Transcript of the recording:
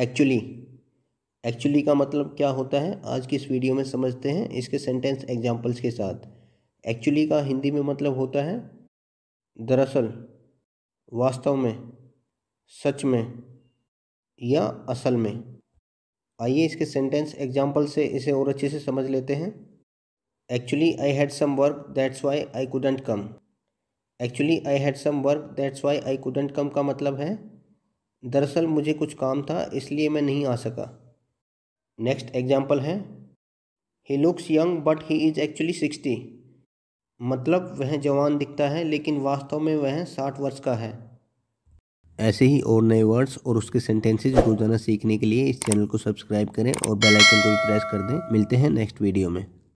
actually actually का मतलब क्या होता है आज की इस वीडियो में समझते हैं इसके सेंटेंस एग्जांपल्स के साथ एक्चुअली का हिंदी में मतलब होता है दरअसल वास्तव में सच में या असल में आइए इसके सेंटेंस एग्जांपल से इसे और अच्छे से समझ लेते हैं actually I had some work that's why I couldn't come actually I had some work that's why I couldn't come का मतलब है दरअसल मुझे कुछ काम था इसलिए मैं नहीं आ सका नेक्स्ट एग्जाम्पल है he looks young but he is actually sixty मतलब वह जवान दिखता है लेकिन वास्तव में वह साठ वर्ष का है ऐसे ही और नए वर्ड्स और उसके सेंटेंसेज रोज़ाना सीखने के लिए इस चैनल को सब्सक्राइब करें और बेल आइकन को भी प्रेस कर दें मिलते हैं नेक्स्ट वीडियो में